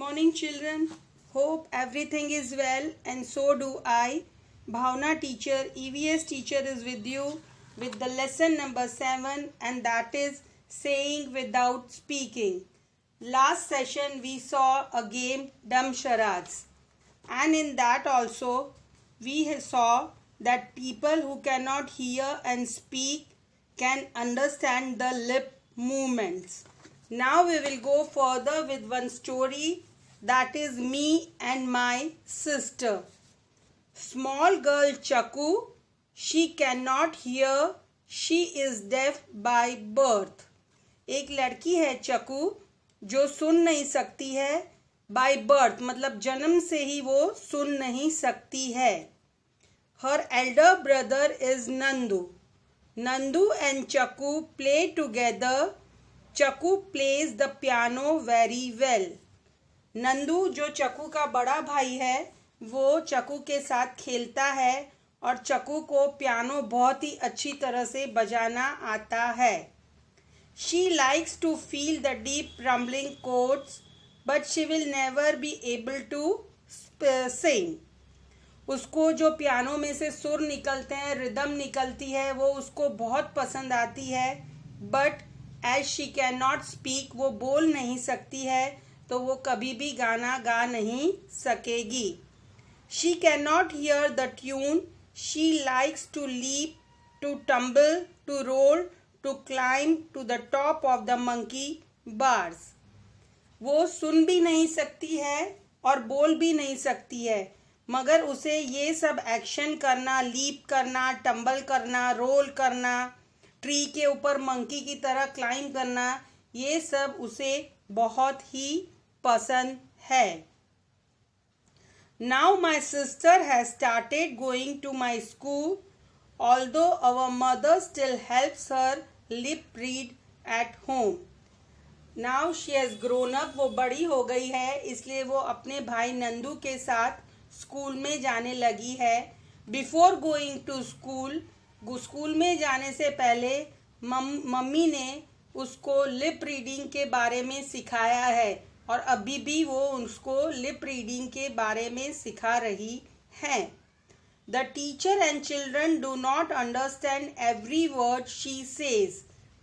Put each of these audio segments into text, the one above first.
morning children. Hope everything is well and so do I. Bhavana teacher, EVS teacher is with you with the lesson number 7 and that is saying without speaking. Last session we saw a game dumb charades and in that also we saw that people who cannot hear and speak can understand the lip movements. Now we will go further with one story that is me and my sister. Small girl Chaku, she cannot hear, she is deaf by birth. एक लड़की है चकू जो सुन नहीं सकती है by birth मतलब जन्म से ही वो सुन नहीं सकती है her elder brother is Nandu Nandu and Chaku play together Chaku plays the piano very well Nandu जो चकू का बड़ा भाई है वो चकू के साथ खेलता है और चकू को पियानो बहुत ही अच्छी तरह से बजाना आता है she likes to feel the deep rumbling notes but she will never be able to sing उसको जो पियानो में से सुर निकलते हैं रिदम निकलती है वो उसको बहुत पसंद आती है but as she can not speak वो बोल नहीं सकती है तो वो कभी भी गाना गा नहीं सकेगी she can not hear the tune she likes to leap to tumble to roll to climb to the top of the monkey bars वो सुन भी नहीं सकती है और बोल भी नहीं सकती है मगर उसे ये सब एक्शन करना लीप करना टम्बल करना रोल करना ट्री के ऊपर मंकी की तरह क्लाइम करना ये सब उसे बहुत ही पसंद है now my sister has started going to my school though our mother still help her lip read at home now she has grown up वो बड़ी हो गई है इसलिए वो अपने भाई नंदू के साथ स्कूल में जाने लगी है before going to school school में जाने से पहले मम, मम्मी ने उसको लिप रीडिंग के बारे में सिखाया है और अभी भी वो उसको लिप रीडिंग के बारे में सिखा रही हैं the teacher and children do not understand every word she says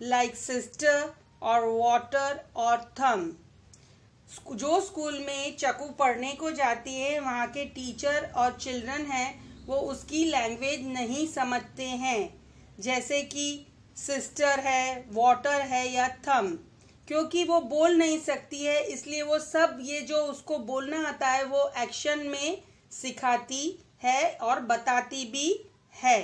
like sister और वाटर और थम जो स्कूल में चकू पढ़ने को जाती है वहाँ के टीचर और चिल्ड्रन हैं वो उसकी लैंग्वेज नहीं समझते हैं जैसे कि सिस्टर है वाटर है या थम क्योंकि वो बोल नहीं सकती है इसलिए वो सब ये जो उसको बोलना आता है वो एक्शन में सिखाती है और बताती भी है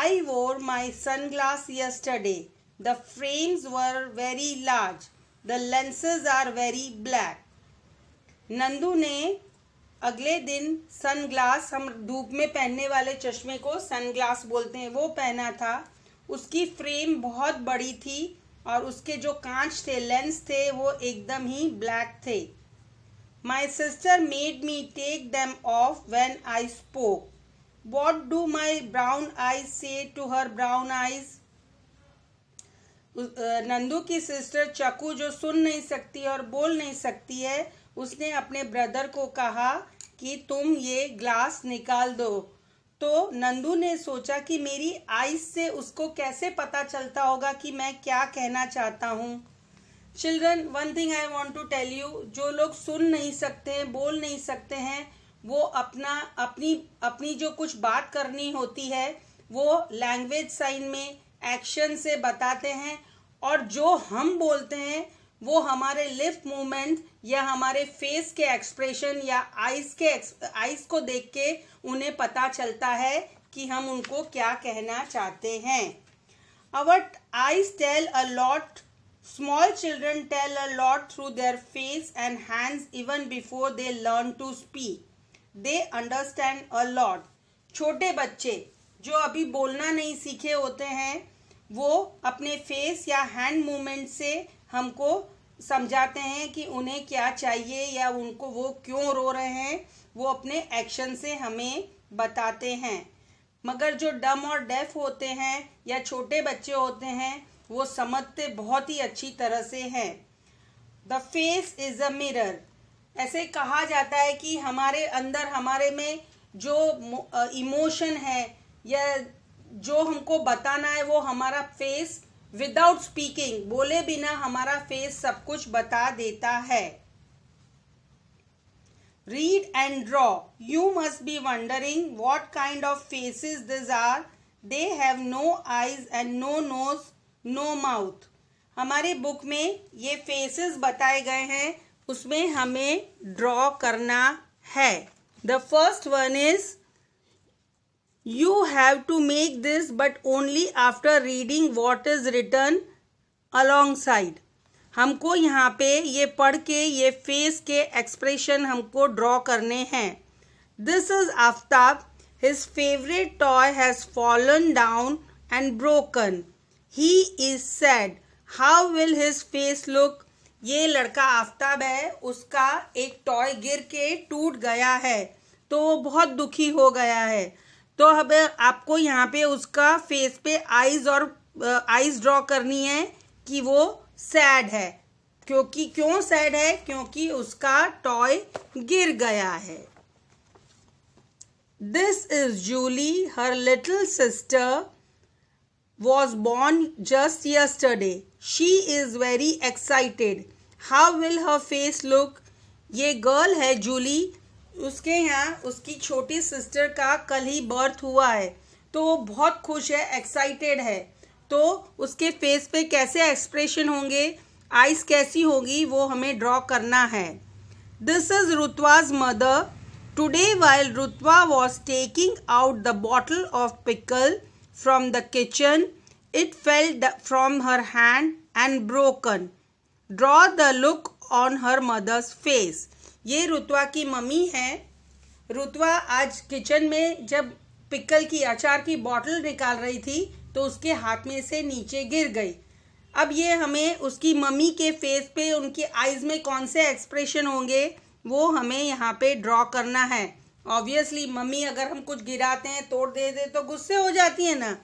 I wore my sun glass yesterday the frames were very large the lenses are very black Nandu ने अगले दिन सनग्लास हम धूप में पहनने वाले चश्मे को सनग्लास बोलते हैं वो पहना था उसकी फ्रेम बहुत बड़ी थी और उसके जो कांच थे लेंस थे वो एकदम ही ब्लैक थे my sister made me take them off when I spoke what do my brown eyes say to her brown eyes Nandu की सिस्टर चकू जो सुन नहीं सकती और बोल नहीं सकती है उसने अपने ब्रदर को कहा कि तुम ये ग्लास निकाल दो तो नंदू ने सोचा कि मेरी आईज से उसको कैसे पता चलता होगा कि मैं क्या कहना चाहता हूँ children one thing I want to tell you जो लोग सुन नहीं सकते हैं बोल नहीं सकते हैं वो अपना अपनी अपनी जो कुछ बात करनी होती है वो लैंग्वेज साइन में एक्शन से बताते हैं और जो हम बोलते हैं वो हमारे लिप मूवमेंट या हमारे फेस के एक्सप्रेशन या आईज के आईज को देख के उन्हें पता चलता है कि हम उनको क्या कहना चाहते हैं our eyes tell a lot small children tell a lot through their face and hands even before they learn to speak they understand a lot छोटे बच्चे जो अभी बोलना नहीं सीखे होते हैं वो अपने फेस या हैंड मूवमेंट से हमको समझाते हैं कि उन्हें क्या चाहिए या उनको वो क्यों रो रहे हैं वो अपने एक्शन से हमें बताते हैं मगर जो डम और डेफ होते हैं या छोटे बच्चे होते हैं वो समझते बहुत ही अच्छी तरह से हैं the face is a mirror ऐसे कहा जाता है कि हमारे अंदर हमारे में जो इमोशन है या जो हमको बताना है वो हमारा फेस विदाउट स्पीकिंग बोले बिना हमारा फेस सब कुछ बता देता है read and draw you must be wondering what kind of faces these are they have no eyes and no nose no mouth हमारे बुक में ये फेसेस बताए गए हैं उसमें हमें ड्रॉ करना है the first one is you have to make this but only after reading what is written alongside हमको यहाँ पे ये पढ़ के ये फेस के एक्सप्रेशन हमको ड्रॉ करने हैं this is Aftab his favourite toy has fallen down and broken he is sad how will his face look ये लड़का आफ्ताब है उसका एक टॉय गिर के टूट गया है तो वो बहुत दुखी हो गया है तो अब आपको यहाँ पे उसका फेस पे आईज और आईज ड्रॉ करनी है कि वो सैड है क्योंकि क्यों सैड है क्योंकि उसका टॉय गिर गया है this is Julie her little sister was born just yesterday she is very excited how will her face look ये गर्ल है जूली उसके यहाँ उसकी छोटी सिस्टर का कल ही बर्थ हुआ है तो वो बहुत खुश है एक्साइटेड है तो उसके फेस पे कैसे एक्सप्रेशन होंगे आइस कैसी होगी वो हमें ड्रॉ करना है this is Rutwa's mother today while Rutwa was taking out the bottle of pickle from the kitchen it fell from her hand and broken draw the look on her mother's face ये रुतवा की mummy है रुतवा आज kitchen में जब pickle की अचार की bottle निकाल रही थी तो उसके हाथ में से नीचे गिर गई अब ये हमें उसकी मम्मी के फेस पे उनकी आइज़ में कौन से एक्सप्रेशन होंगे वो हमें यहाँ पे ड्रॉ करना है ऑब्वियसली मम्मी अगर हम कुछ गिराते हैं तोड़ दे दे तो गुस्से हो जाती है ना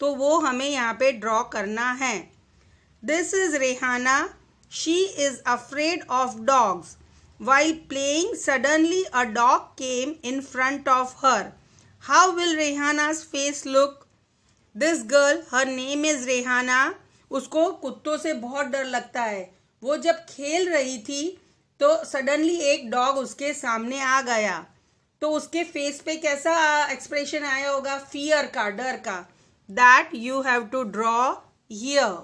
तो वो हमें यहाँ पे ड्रॉ करना है this is Rehana she is afraid of dogs While playing, suddenly a dog came in front of her. How will Rehana's face look? This girl, her name is Rehana. उसको कुत्तों से बहुत डर लगता है वो जब खेल रही थी तो सडनली एक डॉग उसके सामने आ गया तो उसके फेस पे कैसा एक्सप्रेशन आया होगा फियर का डर का that you have to draw here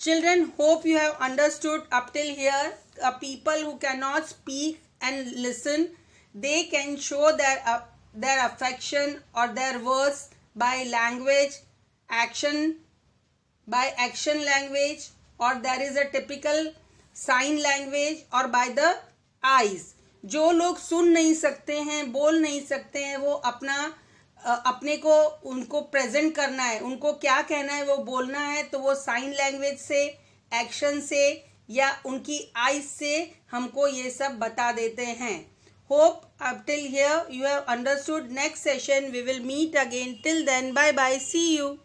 children hope you have understood up till here uh, people who cannot speak and listen they can show their uh, their affection or their words by language action by action language or there is a typical sign language or by the eyes जो लोग सुन नहीं सकते हैं बोल नहीं सकते हैं वो अपना अपने को उनको प्रेजेंट करना है उनको क्या कहना है वो बोलना है तो वो साइन लैंग्वेज से एक्शन से या उनकी आईज से हमको ये सब बता देते हैं hope up till here you have understood next session we will meet again till then bye bye see you